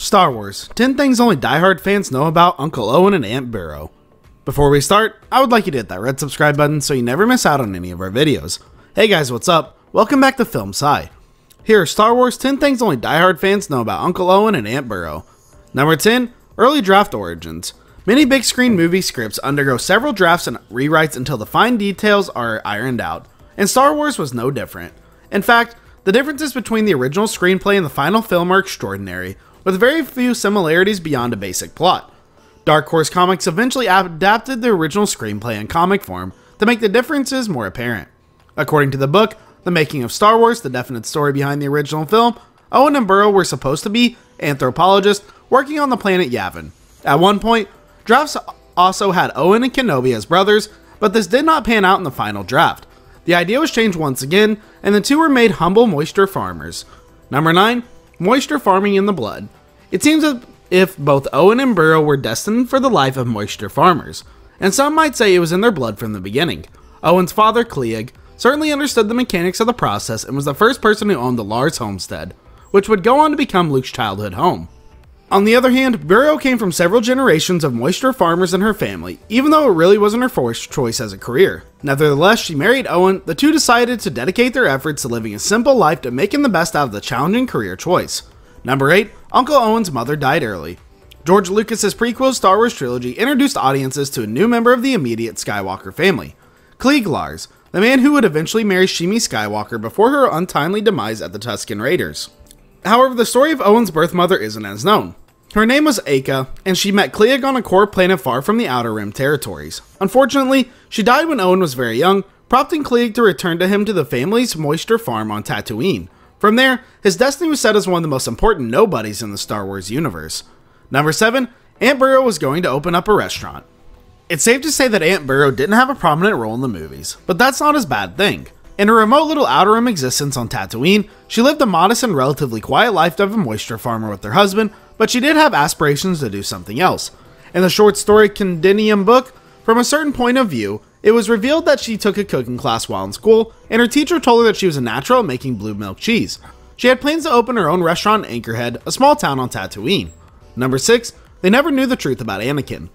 Star Wars 10 Things Only Diehard Fans Know About Uncle Owen and Aunt Barrow. Before we start, I would like you to hit that red subscribe button so you never miss out on any of our videos. Hey guys, what's up? Welcome back to Film Sci. Here are Star Wars 10 Things Only Diehard Fans Know About Uncle Owen and Aunt Barrow. Number 10 Early Draft Origins. Many big screen movie scripts undergo several drafts and rewrites until the fine details are ironed out, and Star Wars was no different. In fact, the differences between the original screenplay and the final film are extraordinary, with very few similarities beyond a basic plot. Dark Horse Comics eventually adapted the original screenplay in comic form to make the differences more apparent. According to the book, The Making of Star Wars, the definite story behind the original film, Owen and Burrow were supposed to be anthropologists working on the planet Yavin. At one point, drafts also had Owen and Kenobi as brothers, but this did not pan out in the final draft. The idea was changed once again, and the two were made humble moisture farmers. Number 9, moisture farming in the blood. It seems as if both Owen and Burrow were destined for the life of moisture farmers, and some might say it was in their blood from the beginning. Owen's father, Cleag, certainly understood the mechanics of the process and was the first person who owned the Lars homestead, which would go on to become Luke's childhood home. On the other hand, Burial came from several generations of moisture farmers in her family, even though it really wasn't her first choice as a career. Nevertheless, she married Owen, the two decided to dedicate their efforts to living a simple life to making the best out of the challenging career choice. Number 8. Uncle Owen's mother died early. George Lucas's prequel Star Wars trilogy introduced audiences to a new member of the immediate Skywalker family, Klieg Lars, the man who would eventually marry Shmi Skywalker before her untimely demise at the Tusken Raiders. However, the story of Owen's birth mother isn't as known. Her name was Aika, and she met Cleog on a core planet far from the Outer Rim territories. Unfortunately, she died when Owen was very young, prompting Cleog to return to him to the family's moisture farm on Tatooine. From there, his destiny was set as one of the most important nobodies in the Star Wars universe. Number 7, Aunt Burrow was going to open up a restaurant. It's safe to say that Aunt Burrow didn't have a prominent role in the movies, but that's not his bad thing. In her remote little outer rim existence on Tatooine, she lived a modest and relatively quiet life of a moisture farmer with her husband, but she did have aspirations to do something else. In the short story Condinium book, from a certain point of view, it was revealed that she took a cooking class while in school, and her teacher told her that she was a natural at making blue milk cheese. She had plans to open her own restaurant in Anchorhead, a small town on Tatooine. Number 6. They never knew the truth about Anakin.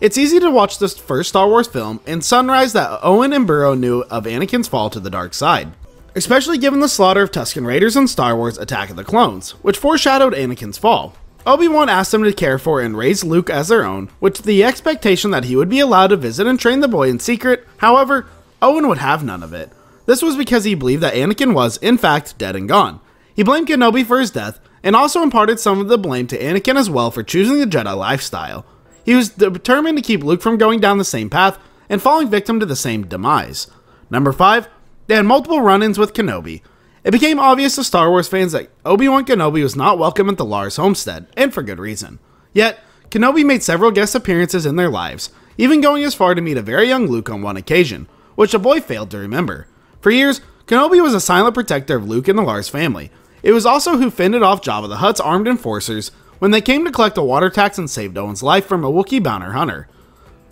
It's easy to watch this first Star Wars film and sunrise that Owen and Burrow knew of Anakin's fall to the dark side, especially given the slaughter of Tusken Raiders in Star Wars Attack of the Clones, which foreshadowed Anakin's fall. Obi-Wan asked them to care for and raise Luke as their own, with the expectation that he would be allowed to visit and train the boy in secret, however, Owen would have none of it. This was because he believed that Anakin was, in fact, dead and gone. He blamed Kenobi for his death, and also imparted some of the blame to Anakin as well for choosing the Jedi lifestyle. He was determined to keep Luke from going down the same path and falling victim to the same demise. Number 5. They had multiple run ins with Kenobi. It became obvious to Star Wars fans that Obi-Wan Kenobi was not welcome at the Lars homestead, and for good reason. Yet, Kenobi made several guest appearances in their lives, even going as far to meet a very young Luke on one occasion, which the boy failed to remember. For years, Kenobi was a silent protector of Luke and the Lars family. It was also who fended off Jabba the Hutt's armed enforcers when they came to collect a water tax and saved Owen's life from a Wookiee bounty hunter,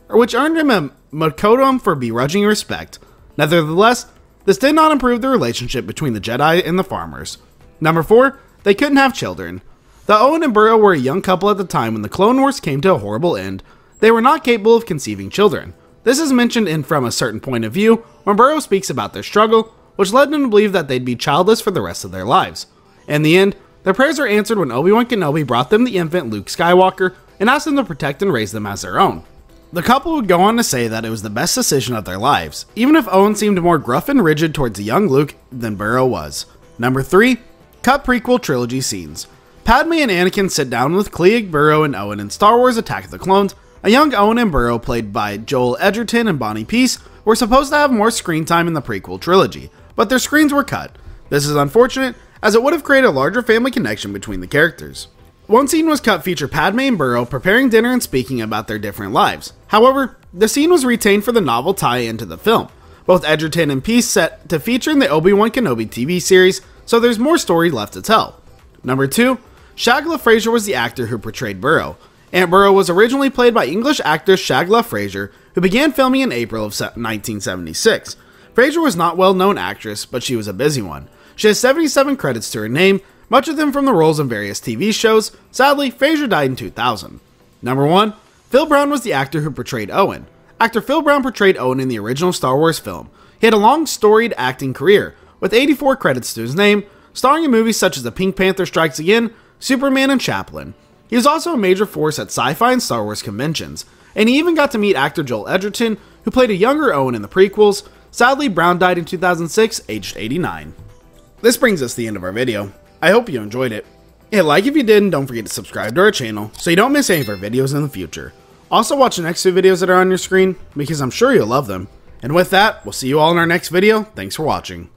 which earned him a Makotum for begrudging respect. Nevertheless, this did not improve the relationship between the Jedi and the farmers. Number 4, they couldn't have children. The Owen and Burrow were a young couple at the time when the Clone Wars came to a horrible end. They were not capable of conceiving children. This is mentioned in From a Certain Point of View when Burrow speaks about their struggle, which led them to believe that they'd be childless for the rest of their lives. In the end, their prayers were answered when Obi Wan Kenobi brought them the infant Luke Skywalker and asked them to protect and raise them as their own. The couple would go on to say that it was the best decision of their lives, even if Owen seemed more gruff and rigid towards young Luke than Burrow was. Number 3. Cut prequel trilogy scenes. Padme and Anakin sit down with Cleeg, Burrow, and Owen in Star Wars Attack of the Clones. A young Owen and Burrow, played by Joel Edgerton and Bonnie Peace, were supposed to have more screen time in the prequel trilogy, but their screens were cut. This is unfortunate, as it would have created a larger family connection between the characters. One scene was cut feature Padme and Burrow preparing dinner and speaking about their different lives. However, the scene was retained for the novel tie-in to the film. Both Edgerton and Peace set to feature in the Obi-Wan Kenobi TV series, so there's more story left to tell. Number 2, Shagla Fraser was the actor who portrayed Burrow. Aunt Burrow was originally played by English actress Shagla Fraser, who began filming in April of 1976. Fraser was not well known actress, but she was a busy one. She has 77 credits to her name, much of them from the roles in various TV shows. Sadly, Frazier died in 2000. Number 1. Phil Brown was the actor who portrayed Owen. Actor Phil Brown portrayed Owen in the original Star Wars film. He had a long, storied acting career, with 84 credits to his name, starring in movies such as The Pink Panther Strikes Again, Superman, and Chaplin. He was also a major force at sci fi and Star Wars conventions, and he even got to meet actor Joel Edgerton, who played a younger Owen in the prequels. Sadly, Brown died in 2006, aged 89. This brings us to the end of our video. I hope you enjoyed it. Hit like if you did and don't forget to subscribe to our channel so you don't miss any of our videos in the future. Also watch the next two videos that are on your screen because I'm sure you'll love them. And with that, we'll see you all in our next video. Thanks for watching.